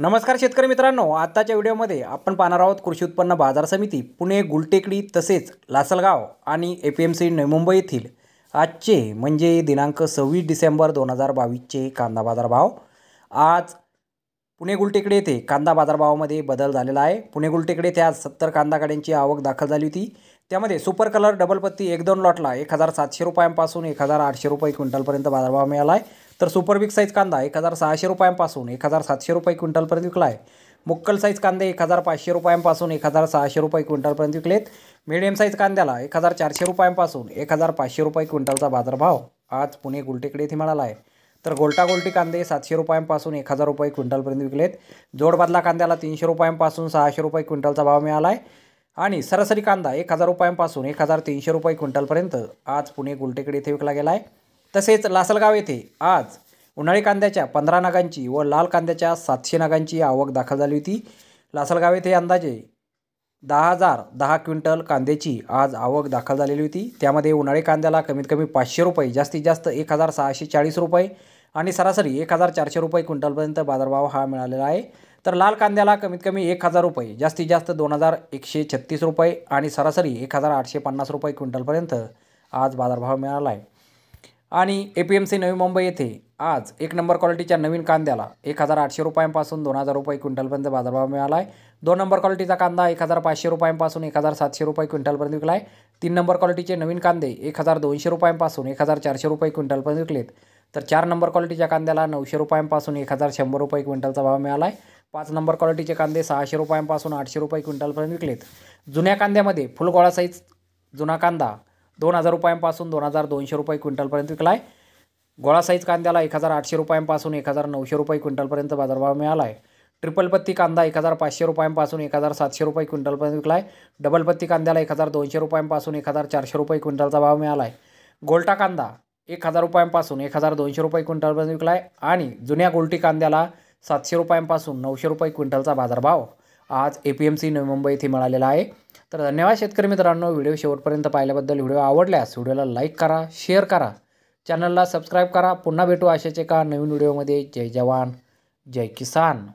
नमस्कार शेतकरी मित्रांनो आत्ताच्या व्हिडिओमध्ये आपण पाहणार आहोत कृषी उत्पन्न बाजार समिती पुणे गुलटेकडी तसेच लासलगाव आणि ए पी एम सी नवी मुंबई येथील आजचे म्हणजे दिनांक सव्वीस डिसेंबर दोन हजार बावीसचे कांदा बाजारभाव आज पुणे गुलटेकडे येथे कांदा बाजारभावामध्ये बदल झालेला आहे पुणे गुलटेकडे येथे आज सत्तर कांदा गाड्यांची आवक दाखल झाली होती त्यामध्ये सुपर कलर डबल पत्ती एक दोन लॉटला एक हजार सातशे रुपयांपासून एक हजार आठशे रुपये क्विंटलपर्यंत बाजारभाव मिळाला आहे तर सुपर बिग साईज कांदा एक हजार सहाशे रुपयांपासून एक हजार सातशे रुपये क्विंटलपर्यंत विकला आहे मुक्कल साईज कांदे एक हजार पाचशे रुपयांपासून एक हजार सहाशे रुपये क्विंटलपर्यंत विकलेत मिडियम साईज कांद्याला एक हजार चारशे रुपयांपासून एक हजार पाचशे रुपये क्विंटलचा बाजारभाव आज पुणे गुलटेकडे येथे मिळाला आहे तर गोलटा गोलटी कांदे सातशे रुपयांपासून एक हजार रुपये क्विंटलपर्यंत विकलेत जोडबादला कांद्याला तीनशे रुपयांपासून सहाशे रुपये क्विंटलचा भाव मिळाला आहे आणि सरासरी कांदा एक हजार रुपयांपासून एक हजार तीनशे रुपये क्विंटलपर्यंत आज पुणे गुलटेकडे येथे विकला गेला आहे तसेच लासलगाव येथे आज उन्हाळी कांद्याच्या पंधरा नगांची व लाल कांद्याच्या सातशे नगांची आवक दाखल झाली होती लासलगाव येथे अंदाजे दहा हजार दहा क्विंटल कांद्याची आज आवक दाखल झालेली होती त्यामध्ये उन्हाळी कांद्याला कमीत कमी पाचशे रुपये जास्तीत जास्त एक हजार सहाशे चाळीस रुपये आणि सरासरी एक हजार चारशे रुपये क्विंटलपर्यंत बाजारभाव हा मिळालेला आहे तर लाल कांद्याला कमीत कमी एक हजार रुपये जास्तीत जास्त दोन हजार एकशे छत्तीस रुपये आणि सरासरी एक हजार आठशे पन्नास रुपये क्विंटलपर्यंत आज बाजारभाव मिळाला आहे आणि ए पी एम सी नवी मुंबई येथे आज एक नंबर क्वालिटीच्या नवीन कांद्याला एक हजार आठशे रुपयांपासून दोन हजार रुपये क्विंटलपर्यंत बाजारभाव मिळाला आहे दोन नंबर क्वालिटीचा कांदा एक हजार पाचशे रुपयांपासून एक हजार सातशे रुपये क्विंटलपर्यंत विकला आहे तीन नंबर क्वालिटीचे नवीन कांदे एक हजार दोनशे रुपयांपासून एक हजार चारशे रुपये क्विंटलपर्यंत विकलेत तर चार नंबर क्वालिटीच्या कांद्याला नऊशे रुपयांपासून एक हजार शंभर रुपये क्विंटलचा भाव मिळाला आहे पाच नंबर क्वालिटीचे कांदे सहाशे रुपयांपासून आठशे रुपये क्विंटलपर्यंत विकलेत जुन्या कांद्यामध्ये फुलगोळा साईज जुना कांदा दोन हजार रुपयांपासून दोन हजार दोनशे रुपये क्विंटलपर्यंत विकला आहे गोळा साईज कांद्याला एक हजार आठशे रुपयांपासून एक हजार नऊशे रुपये क्विंटलपर्यंत बाजारभाव मिळाला आहे ट्रिपल पत्ती कांदा एक हजार पाचशे रुपयांपासून एक हजार सातशे रुपये क्विंटलपर्यंत विकला आहे डबल पत्ती कांद्याला एक हजार दोनशे रुपयांपासून एक हजार चारशे रुपये क्विंटलचा भाव मिळाला आहे गोल्टा कांदा एक हजार रुपयांपासून एक हजार दोनशे रुपये क्विंटलपर्यंत विकला आहे आणि जुन्या गोलटी कांद्याला सातशे रुपयांपासून नऊशे रुपये क्विंटलचा बाजारभाव आज ए पी एम सी नवी मुंबई इथे मिळालेला आहे तर धन्यवाद शेतकरी मित्रांनो व्हिडिओ शेवटपर्यंत पाहिल्याबद्दल व्हिडिओ आवडल्यास व्हिडिओला लाईक करा शेअर करा चॅनलला सबस्क्राईब करा पुन्हा भेटू अशाच एका नवीन व्हिडिओमध्ये जय जवान जय किसान